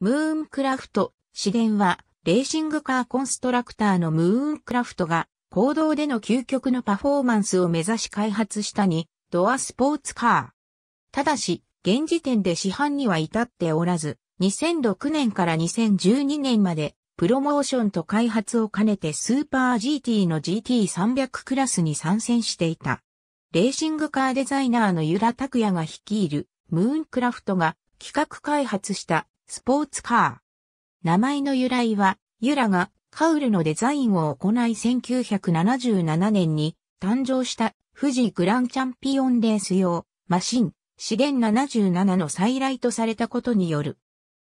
ムーンクラフト、市電は、レーシングカーコンストラクターのムーンクラフトが、行動での究極のパフォーマンスを目指し開発したに、ドアスポーツカー。ただし、現時点で市販には至っておらず、2006年から2012年まで、プロモーションと開発を兼ねてスーパー GT の GT300 クラスに参戦していた。レーシングカーデザイナーのユラ拓也が率いるムーンクラフトが企画開発したスポーツカー。名前の由来は、ユラがカウルのデザインを行い1977年に誕生した富士グランチャンピオンレース用マシン、資源77の再来とされたことによる。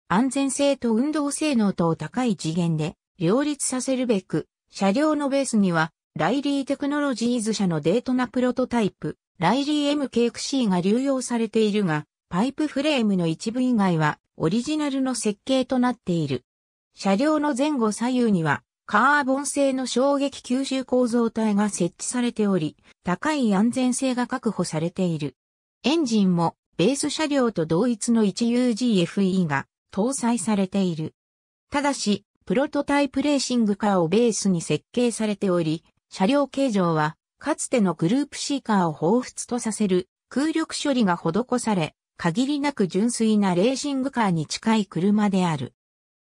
安全性と運動性能とを高い次元で両立させるべく、車両のベースには、ライリーテクノロジーズ社のデートなプロトタイプ、ライリー MKXC が流用されているが、パイプフレームの一部以外はオリジナルの設計となっている。車両の前後左右には、カーボン製の衝撃吸収構造体が設置されており、高い安全性が確保されている。エンジンもベース車両と同一の 1UGFE が搭載されている。ただし、プロトタイプレーシングカーをベースに設計されており、車両形状は、かつてのグループシーカーを彷彿とさせる空力処理が施され、限りなく純粋なレーシングカーに近い車である。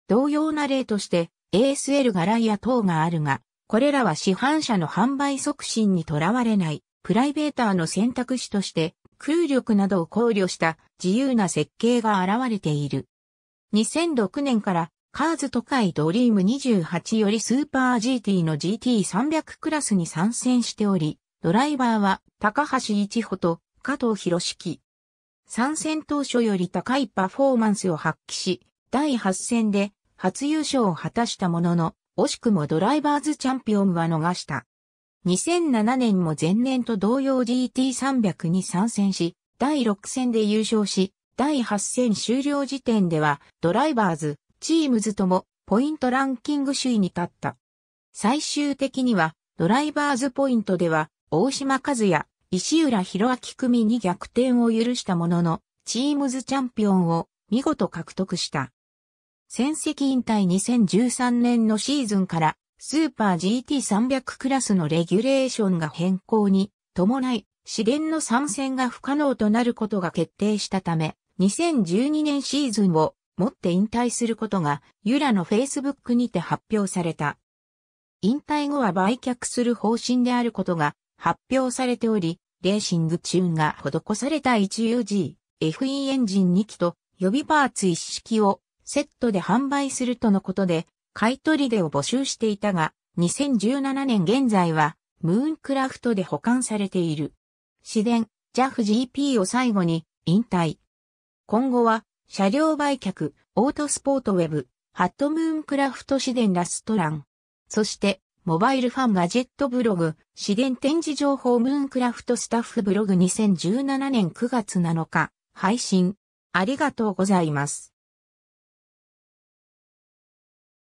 同様な例として ASL 柄や等があるが、これらは市販車の販売促進にとらわれないプライベーターの選択肢として空力などを考慮した自由な設計が現れている。2006年からカーズ都会ドリーム28よりスーパー GT の GT300 クラスに参戦しており、ドライバーは高橋一歩と加藤博式。参戦当初より高いパフォーマンスを発揮し、第8戦で初優勝を果たしたものの、惜しくもドライバーズチャンピオンは逃した。2007年も前年と同様 GT300 に参戦し、第6戦で優勝し、第8戦終了時点では、ドライバーズ、チームズとも、ポイントランキング首位に立った。最終的には、ドライバーズポイントでは、大島和也、石浦博明組に逆転を許したものの、チームズチャンピオンを見事獲得した。戦績引退2013年のシーズンから、スーパー GT300 クラスのレギュレーションが変更に伴い、試練の参戦が不可能となることが決定したため、2012年シーズンをもって引退することが、ユラの Facebook にて発表された。引退後は売却する方針であることが発表されており、レーシングチューンが施された 1UG、FE エンジン2機と予備パーツ一式をセットで販売するとのことで、買取でを募集していたが、2017年現在は、ムーンクラフトで保管されている。市電、JAF-GP を最後に、引退。今後は、車両売却、オートスポートウェブ、ハットムーンクラフト市電ラストラン。そして、モバイルファンガジェットブログ、資源展示情報ムーンクラフトスタッフブログ2017年9月7日、配信。ありがとうございます。